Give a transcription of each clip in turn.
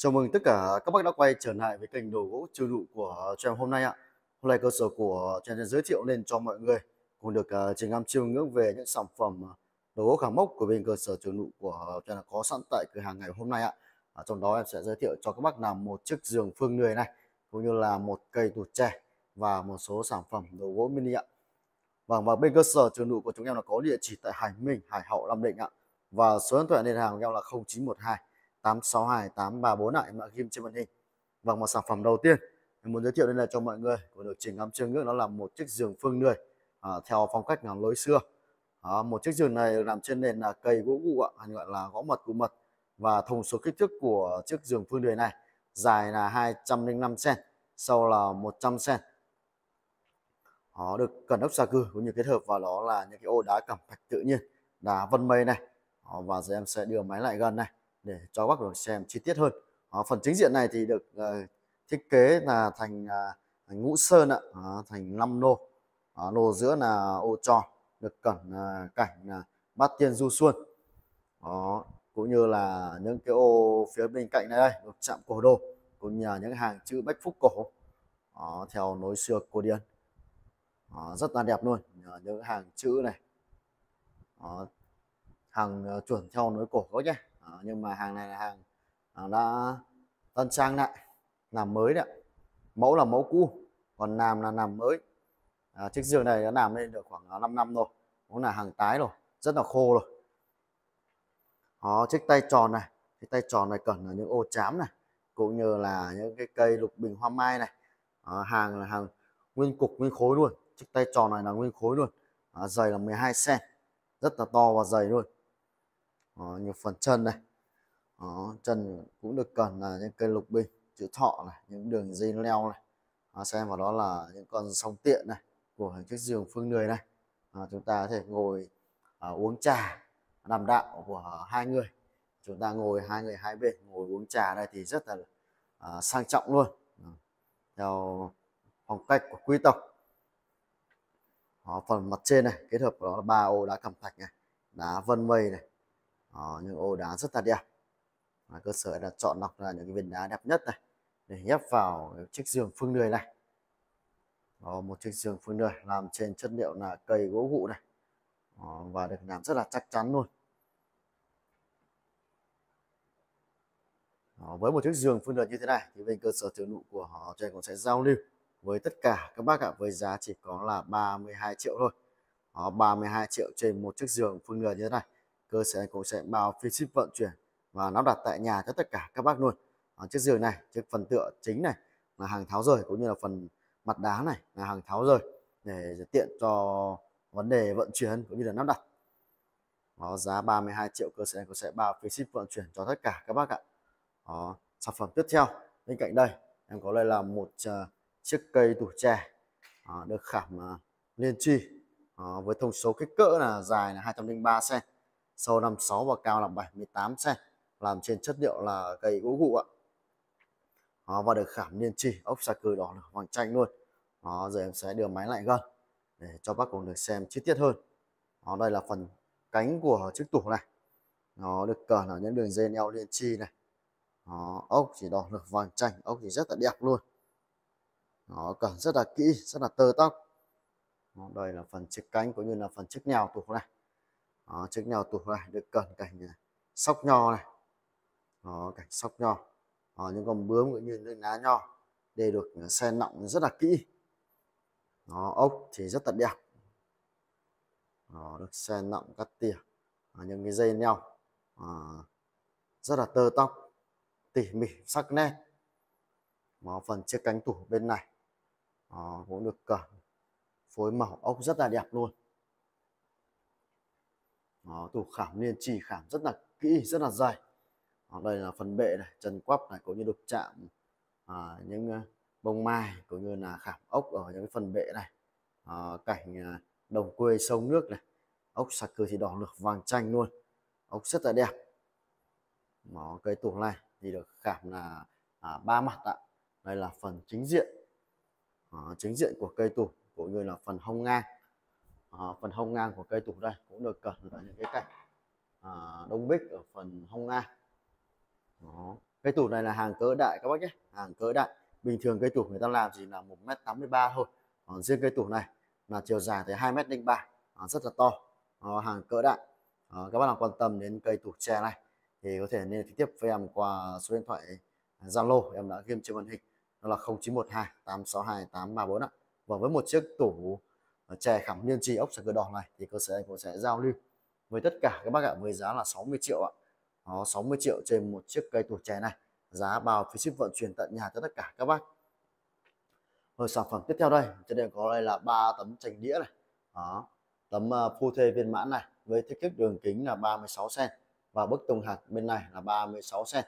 Chào mừng tất cả các bác đã quay trở lại với kênh đồ gỗ trừ nụ của cho hôm nay ạ. Hôm nay cơ sở của cho em giới thiệu lên cho mọi người cùng được à, trình ngắm chiêu ngưỡng về những sản phẩm à, đồ gỗ khảm mốc của bên cơ sở trừ nụ của cho em có sẵn tại cửa hàng ngày hôm nay ạ. À, trong đó em sẽ giới thiệu cho các bác là một chiếc giường phương người này cũng như là một cây tụt tre và một số sản phẩm đồ gỗ mini ạ. Vâng và bên cơ sở trường nụ của chúng em là có địa chỉ tại Hải Minh, Hải Hậu, Lâm Định ạ. Và số điện thoại liên hàng của em là 0912 862 834 lại mã ghim trên màn hình và một sản phẩm đầu tiên mình muốn giới thiệu đây là cho mọi người của được trình ngắm trường nước nó là một chiếc giường phương lười à, theo phong cách là lối xưa à, một chiếc giường này làm trên nền là cây gỗ gụ ạ hay gọi là gõ mật cụ mật và thùng số kích thước của chiếc giường phương lười này dài là 205 cm sâu là 100 cm nó được cần ốc xa cư cũng như kết hợp vào đó là những cái ô đá cẩm thạch tự nhiên đá vân mây này đó, và giờ em sẽ đưa máy lại gần này để cho các bạn xem chi tiết hơn đó, phần chính diện này thì được uh, thiết kế là thành, uh, thành ngũ sơn ạ đó, thành 5 nô đó, nô giữa là ô tròn được cẩn uh, cảnh uh, bát tiên du xuân đó cũng như là những cái ô phía bên cạnh này đây được chạm cổ đồ, cũng như là những hàng chữ bách phúc cổ đó, theo nối xưa cổ điển đó, rất là đẹp luôn những hàng chữ này đó, hàng chuẩn theo nối cổ có nhé nhưng mà hàng này là hàng, hàng đã tân sang lại làm mới đấy mẫu là mẫu cũ còn làm là làm mới à, chiếc giường này đã làm lên được khoảng 5 à, năm rồi cũng là hàng tái rồi rất là khô rồi đó chiếc tay tròn này cái tay tròn này cần là những ô chám này cũng như là những cái cây lục bình hoa mai này à, hàng là hàng nguyên cục nguyên khối luôn chiếc tay tròn này là nguyên khối luôn à, dày là 12 cm rất là to và dày luôn à, nhiều phần chân này đó, chân cũng được cần là những cây lục bình chữ thọ này những đường dây leo này à, xem vào đó là những con sông tiện này của chiếc giường phương người này à, chúng ta có thể ngồi à, uống trà nằm đạo của hai người chúng ta ngồi hai người hai bên ngồi uống trà đây thì rất là à, sang trọng luôn à, theo phong cách của quý tộc đó, phần mặt trên này kết hợp đó là ba ô đá cẩm thạch này đá vân mây này đó, những ô đá rất là đẹp và cơ sở là chọn lọc ra những cái viên đá đẹp nhất này để ghép vào chiếc giường phương lười này Đó, một chiếc giường phương lười làm trên chất liệu là cây gỗ gụ này Đó, và được làm rất là chắc chắn luôn Đó, với một chiếc giường phương lười như thế này thì bên cơ sở tiêu nụ của họ trên cũng sẽ giao lưu với tất cả các bác ạ với giá chỉ có là 32 triệu thôi Đó, 32 triệu trên một chiếc giường phương người như thế này cơ sở cũng sẽ bao phí ship vận chuyển và lắp đặt tại nhà cho tất cả các bác luôn à, chiếc giường này chiếc phần tựa chính này là hàng tháo rời cũng như là phần mặt đá này là hàng tháo rời để tiện cho vấn đề vận chuyển cũng như là lắp đặt đó, giá 32 triệu cơ sở này có sẽ bao phí ship vận chuyển cho tất cả các bác ạ đó, sản phẩm tiếp theo bên cạnh đây em có đây là một uh, chiếc cây tủ tre uh, được khảm uh, liên truy uh, với thông số kích cỡ là dài là 203 cm sâu 56 và cao là 78 cm làm trên chất liệu là cây gỗ gụ ạ đó, và được khảm liên chi ốc sa cừ đỏ hoàng tranh luôn đó giờ em sẽ đưa máy lại gần để cho bác cùng được xem chi tiết hơn đó đây là phần cánh của chiếc tủ này nó được cẩn ở những đường dây neo liên chi này đó, ốc chỉ đỏ được vàng chanh ốc thì rất là đẹp luôn nó cẩn rất là kỹ rất là tơ tóc đó, đây là phần chiếc cánh cũng như là phần chiếc nhào tủ này đó, chiếc nhào tủ này được cẩn cảnh này. sóc nho này nó cảnh sóc nho đó, những con bướm cũng như những lá nho để được xe ờ, nọng rất là kỹ nó ốc thì rất là đẹp nó được xe nọng cắt tỉa à, những cái dây neo à, rất là tơ tóc tỉ mỉ sắc nét nó phần chiếc cánh tủ bên này à, cũng được cờ phối màu ốc rất là đẹp luôn nó tủ khảm niên trì khảm rất là kỹ rất là dày ở đây là phần bệ này trần quắp này cũng như đục chạm à, những à, bông mai cũng như là khảm ốc ở những phần bệ này ờ, à, cảnh đồng quê sông nước này ốc sạc cừ thì đỏ lược vàng chanh luôn ốc rất là đẹp nó cây tủ này thì được khảm là à, ba mặt ạ đây là phần chính diện à, chính diện của cây tủ cũng như là phần hông ngang à, phần hông ngang của cây tủ đây cũng được cẩn là những cái cảnh à, đông bích ở phần hông ngang đó. Cây tủ này là hàng cỡ đại các bác nhé hàng cỡ đại bình thường cây tủ người ta làm chỉ là 1m83 thôi còn riêng cây tủ này là chiều dài tới 2m03 à, rất là to à, hàng cỡ đại à, các bác nào quan tâm đến cây tủ tre này thì có thể liên tiếp với em qua số điện thoại à, Zalo em đã ghi trên màn hình đó là 0912 862 834 ạ và với một chiếc tủ chè à, khảm niên trì ốc sạc cửa đỏ này thì cơ sở anh cũng sẽ giao lưu với tất cả các bác ạ với giá là 60 triệu ạ nó 60 triệu trên một chiếc cây tủ chè này giá bao phí ship vận chuyển tận nhà cho tất cả các bác rồi sản phẩm tiếp theo đây trên đây có đây là ba tấm chành đĩa này đó tấm ờ, phu thê viên mãn này với kích thước đường kính là 36 cm và bức tường hạt bên này là 36 cm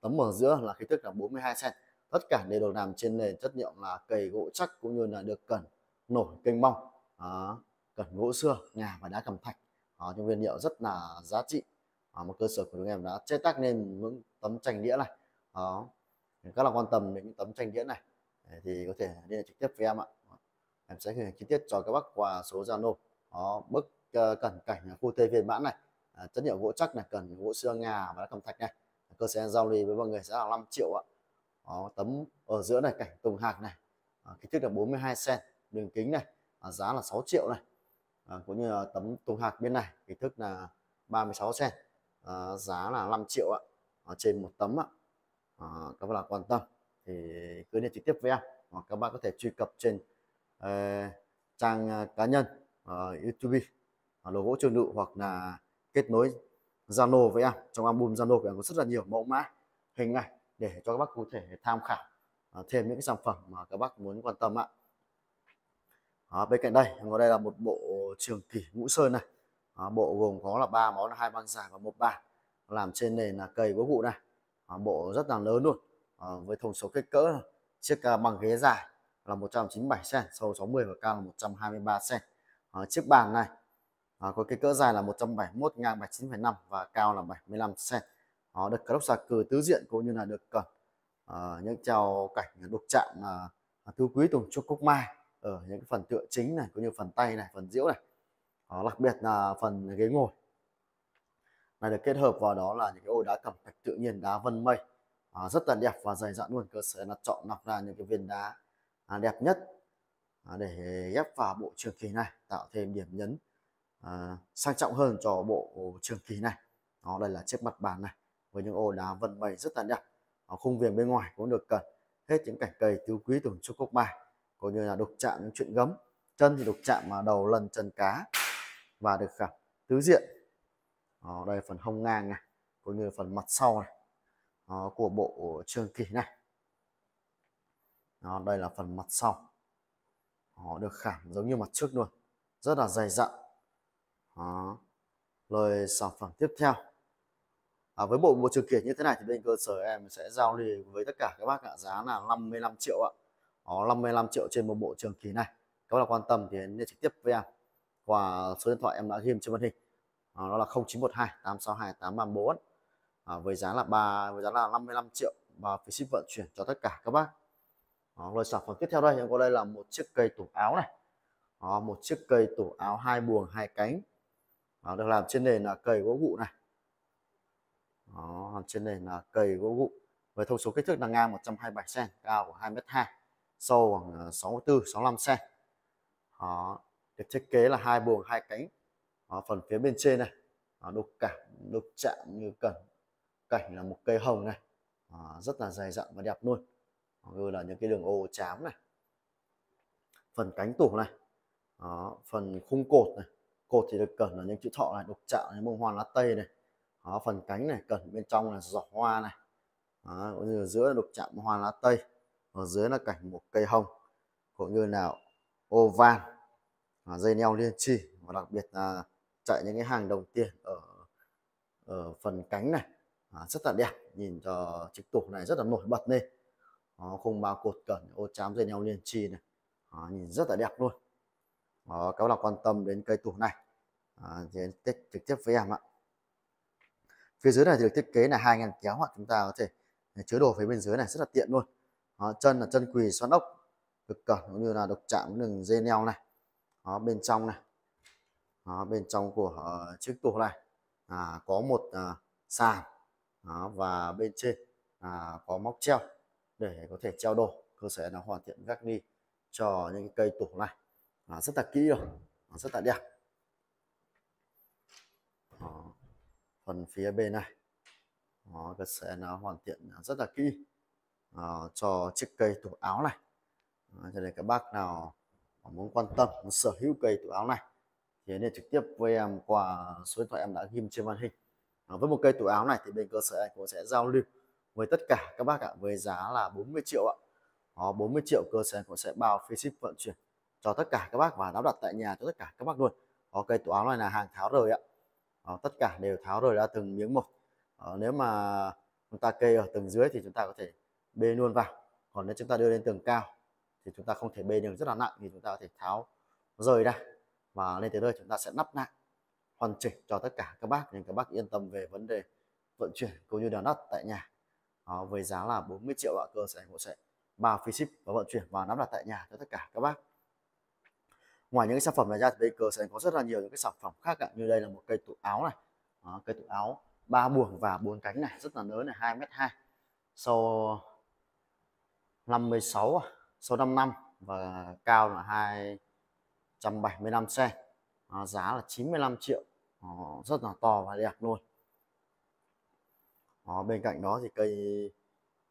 tấm ở giữa là kích thước là 42 cm tất cả đều được làm trên nền chất liệu là cây gỗ chắc cũng như là được cẩn nổi kênh bong đó, cẩn gỗ xưa ngà và đá cẩm thạch đó, những nguyên liệu rất là giá trị à, một cơ sở của chúng em đã chế tác nên những tấm tranh đĩa này đó các bạn quan tâm đến những tấm tranh đĩa này thì có thể liên hệ trực tiếp với em ạ em sẽ gửi chi tiết cho các bác qua số zalo đó bức ờ, cẩn cảnh khu tây viên mãn này ờ, chất liệu gỗ chắc này cần gỗ xưa ngà và cầm thạch này cơ sở giao lưu với mọi người sẽ là 5 triệu ạ đó, tấm ở giữa này cảnh tùng hạc này kích thước là 42 cm đường kính này à, giá là 6 triệu này cũng như là tấm tùng hạc bên này kích thước là 36 cm Ờ, giá là 5 triệu ạ à, trên một tấm ạ à, các bạn là quan tâm thì cứ liên trực tiếp với em hoặc các bạn có thể truy cập trên uh, trang cá nhân uh, YouTube uh, lô gỗ trường nụ hoặc là kết nối Zalo với em trong album Zalo của em có rất là nhiều mẫu mã hình này để cho các bác có thể tham khảo uh, thêm những cái sản phẩm mà các bác muốn quan tâm ạ à, bên cạnh đây ngồi đây là một bộ trường kỷ ngũ sơn này à, bộ gồm có là ba món hai băng dài và một bàn làm trên nền là cây gỗ vụ này à, bộ rất là lớn luôn à, với thông số kích cỡ chiếc à, bằng ghế dài là 197 cm sâu 60 và cao là 123 cm à, chiếc bàn này à, có kích cỡ dài là 171 ngang 79,5 và cao là 75 cm à, được cốc xà cừ tứ diện cũng như là được cần à, những treo cảnh đục chạm à, à tứ quý tùng trúc cúc mai ở những phần tựa chính này cũng như phần tay này phần diễu này đó, ờ, đặc biệt là phần ghế ngồi này được kết hợp vào đó là những cái ô đá cẩm thạch tự nhiên đá vân mây à, rất là đẹp và dày dặn luôn cơ sở là chọn lọc ra những cái viên đá à, đẹp nhất à, để ghép vào bộ trường kỳ này tạo thêm điểm nhấn à, sang trọng hơn cho bộ trường kỳ này đó đây là chiếc mặt bàn này với những ô đá vân mây rất là đẹp à, khung viền bên ngoài cũng được cần hết những cảnh cây tứ quý tùng trúc cốc bài cũng như là đục chạm những chuyện gấm chân thì đục chạm mà đầu lần chân cá và được gặp à, tứ diện đó, đây phần hông ngang này cũng như phần mặt sau này đó, của bộ trường kỳ này đó, đây là phần mặt sau họ được khảm giống như mặt trước luôn rất là dày dặn đó. lời sản phẩm tiếp theo à, với bộ bộ trường kỳ như thế này thì bên cơ sở em sẽ giao đi với tất cả các bác ạ giá là 55 triệu ạ đó 55 triệu trên một bộ trường kỳ này các bác quan tâm thì liên trực tiếp với em và số điện thoại em đã ghim trên màn hình à, đó là 0912 862 834 à, với giá là 3 với giá là 55 triệu và phí ship vận chuyển cho tất cả các bác đó, rồi sản phẩm tiếp theo đây em có đây là một chiếc cây tủ áo này đó, một chiếc cây tủ áo hai buồng hai cánh đó, được làm trên nền là cây gỗ gụ này đó, trên nền là cây gỗ gụ với thông số kích thước là ngang 127 cm cao của 2m2 sâu khoảng 64 65 cm đó được thiết kế là hai buồng hai cánh đó, phần phía bên trên này đó, đục cảm đục chạm như cần cảnh là một cây hồng này đó, à, rất là dày dặn và đẹp luôn như là những cái đường ô chám này phần cánh tủ này đó, phần khung cột này cột thì được cẩn là những chữ thọ này đục chạm những bông hoa lá tây này đó, phần cánh này cẩn bên trong là giỏ hoa này đó, cũng như ở giữa là đục chạm hoa lá tây ở dưới là cảnh một cây hồng cũng như nào ô oval À, dây neo liên chi và đặc biệt là chạy những cái hàng đồng tiền ở ở phần cánh này à, rất là đẹp nhìn cho chiếc tủ này rất là nổi bật lên nó không bao cột cẩn ô chám dây neo liên chi này à, nhìn rất là đẹp luôn à, các bạn quan tâm đến cây tủ này à, thì test trực tiếp với em ạ phía dưới này thì được thiết kế là hai ngăn kéo hoặc chúng ta có thể chứa đồ phía bên dưới này rất là tiện luôn à, chân là chân quỳ xoắn ốc cực cẩn cũng như là độc chạm đường dây neo này đó, bên trong này đó, bên trong của uh, chiếc tủ này à, có một uh, sàn đó, và bên trên à, có móc treo để có thể treo đồ cơ sở nó hoàn thiện gác đi cho những cái cây tủ này à, rất là kỹ rồi à, rất là đẹp đó. phần phía bên này đó, cơ sở nó hoàn thiện rất là kỹ à, cho chiếc cây tủ áo này à, cho nên các bác nào mà muốn quan tâm muốn sở hữu cây tủ áo này thì liên trực tiếp với em qua số điện thoại em đã ghim trên màn hình à, với một cây tủ áo này thì bên cơ sở anh cũng sẽ giao lưu với tất cả các bác ạ với giá là 40 triệu ạ đó, 40 triệu cơ sở cũng sẽ bao phí ship vận chuyển cho tất cả các bác và lắp đặt tại nhà cho tất cả các bác luôn có cây tủ áo này là hàng tháo rời ạ đó, tất cả đều tháo rời ra từng miếng một đó, nếu mà chúng ta kê ở tầng dưới thì chúng ta có thể bê luôn vào còn nếu chúng ta đưa lên tầng cao thì chúng ta không thể bê được rất là nặng thì chúng ta có thể tháo rời ra và lên tới đây chúng ta sẽ nắp lại hoàn chỉnh cho tất cả các bác nên các bác yên tâm về vấn đề vận chuyển cũng như đào nắp tại nhà đó, với giá là 40 triệu ạ cơ sẽ hỗ trợ bao phí ship và vận chuyển và nắp đặt tại nhà cho tất cả các bác ngoài những cái sản phẩm này ra thì bây giờ sẽ có rất là nhiều những cái sản phẩm khác ạ như đây là một cây tủ áo này đó, cây tủ áo ba buồng và bốn cánh này rất là lớn này hai mét hai năm 56 sáu số 55 và cao là 275 cm à, giá là 95 triệu à, rất là to và đẹp luôn à, bên cạnh đó thì cây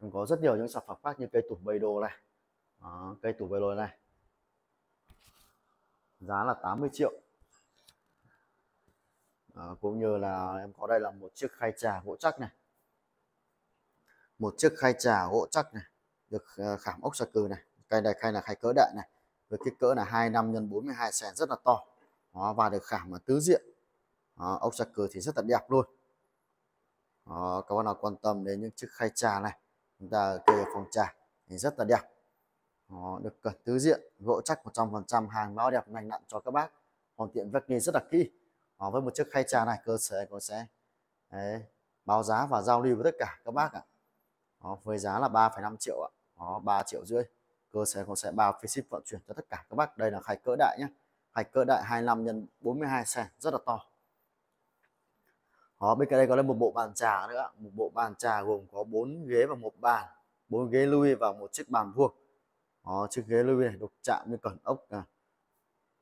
cũng có rất nhiều những sản phẩm khác như cây tủ bầy đồ này à, cây tủ bầy đồ này giá là 80 triệu à, cũng như là em có đây là một chiếc khay trà gỗ chắc này một chiếc khay trà gỗ chắc này được khảm ốc sa cừ này cây này khay là khay cỡ đại này với kích cỡ là 25 x 42 cm rất là to đó, và được khảm ở tứ diện đó, ốc sạc cừ thì rất là đẹp luôn đó, các bạn nào quan tâm đến những chiếc khay trà này chúng ta kê phòng trà thì rất là đẹp đó, được cẩn tứ diện gỗ chắc 100% hàng mão đẹp lành lặn cho các bác hoàn thiện vách nghi rất là kỹ đó, với một chiếc khay trà này cơ sở có sẽ đấy, báo giá và giao lưu với tất cả các bác ạ à. với giá là 3,5 triệu ạ à. 3 triệu rưỡi cơ sẽ có sẽ bao phí ship vận chuyển cho tất cả các bác đây là khay cỡ đại nhé khay cỡ đại 25 nhân 42 xe rất là to đó bên cạnh đây có lên một bộ bàn trà nữa một bộ bàn trà gồm có bốn ghế và một bàn bốn ghế lui và một chiếc bàn vuông đó chiếc ghế lui này đục chạm như cẩn ốc à.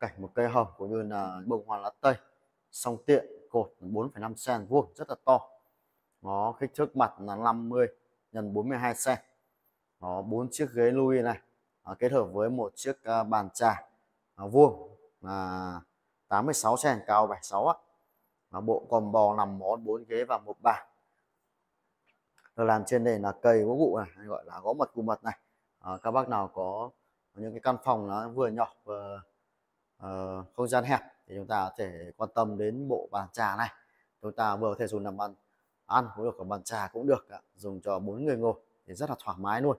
cảnh một cây hồng cũng như là bông hoa lá tây song tiện cột 4,5 cm vuông rất là to nó kích thước mặt là 50 nhân 42 cm nó bốn chiếc ghế lui này à, kết hợp với một chiếc à, bàn trà à, vuông à, 86 cm cao 76 ạ và bộ bò nằm món bốn ghế và một bàn được làm trên đây là cây gỗ gụ này hay gọi là gỗ mật cù mật này à, các bác nào có những cái căn phòng nó vừa nhỏ vừa uh, không gian hẹp thì chúng ta có thể quan tâm đến bộ bàn trà này chúng ta vừa có thể dùng làm bàn ăn cũng được còn bàn trà cũng được dùng cho bốn người ngồi thì rất là thoải mái luôn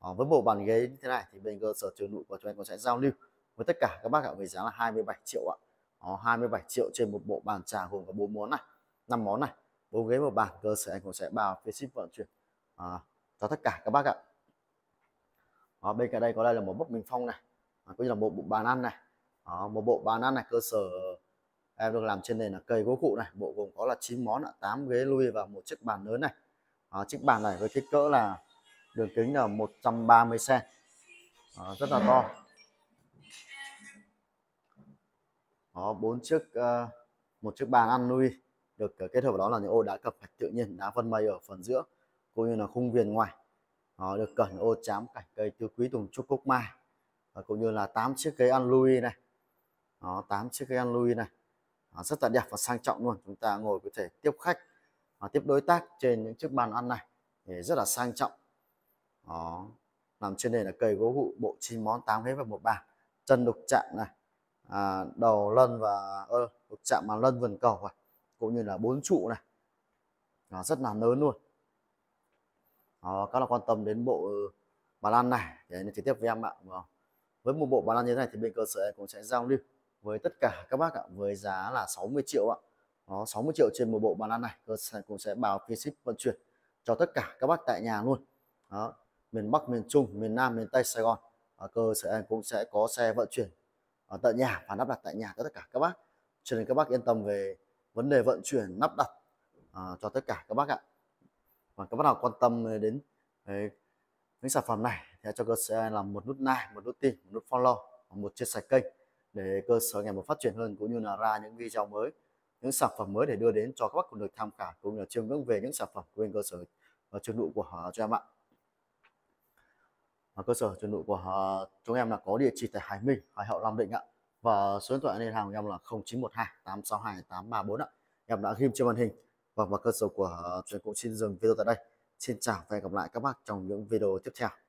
à, với bộ bàn ghế như thế này thì bên cơ sở trường nụ của chúng em cũng sẽ giao lưu với tất cả các bác ạ với giá là 27 triệu ạ à, ờ, 27 triệu trên một bộ bàn trà gồm có bốn món này năm món này bốn ghế một bàn cơ sở anh cũng sẽ bao phí ship vận chuyển à, cho tất cả các bác ạ à, bên cạnh đây có đây là một bức bình phong này à, cũng như là một bộ bàn ăn này à, một bộ bàn ăn này cơ sở em được làm trên nền là cây gỗ cụ này bộ gồm có là 9 món là 8 ghế lui và một chiếc bàn lớn này à, chiếc bàn này với kích cỡ là đường kính là 130 cm đó, rất là to có bốn chiếc uh, một chiếc bàn ăn nuôi được uh, kết hợp đó là những ô đá cập thạch tự nhiên đá phân mây ở phần giữa cũng như là khung viền ngoài nó được cẩn ô chám cảnh cây tứ quý tùng trúc cúc mai đó, cũng như là tám chiếc ghế ăn lui này nó tám chiếc ghế ăn lui này đó, rất là đẹp và sang trọng luôn chúng ta ngồi có thể tiếp khách và tiếp đối tác trên những chiếc bàn ăn này thì rất là sang trọng đó nằm trên nền là cây gỗ vụ bộ chín món tám ghế và một bàn chân đục chạm này à, đầu lân và ơ đục chạm mà lân vần cầu này cũng như là bốn trụ này nó rất là lớn luôn đó, các là quan tâm đến bộ ừ, bà lan này để trực tiếp với em ạ với một bộ bà lan như thế này thì bên cơ sở cũng sẽ giao lưu với tất cả các bác ạ với giá là 60 triệu ạ nó 60 triệu trên một bộ bàn lan này cơ sở cũng sẽ bảo phí ship vận chuyển cho tất cả các bác tại nhà luôn đó miền Bắc miền Trung miền Nam miền Tây Sài Gòn à, cơ sở em cũng sẽ có xe vận chuyển ở à, tận nhà và lắp đặt tại nhà cho tất cả các bác cho nên các bác yên tâm về vấn đề vận chuyển lắp đặt à, cho tất cả các bác ạ và các bác nào quan tâm đến những sản phẩm này thì cho cơ sở làm một nút like một nút tin một nút follow và một chia sẻ kênh để cơ sở ngày một phát triển hơn cũng như là ra những video mới những sản phẩm mới để đưa đến cho các bác cùng được tham khảo cũng như là chiêm ngưỡng về những sản phẩm của bên cơ sở và trường đụ của họ cho em ạ cơ sở chuyển đổi của chúng em là có địa chỉ tại Hải Minh, Hải Hậu Nam Định ạ. Và số điện thoại liên hệ của em là 0912 862 834 ạ. Em đã ghim trên màn hình vâng, và vào cơ sở của truyền ờ, cũng xin dừng video tại đây. Xin chào và hẹn gặp lại các bác trong những video tiếp theo.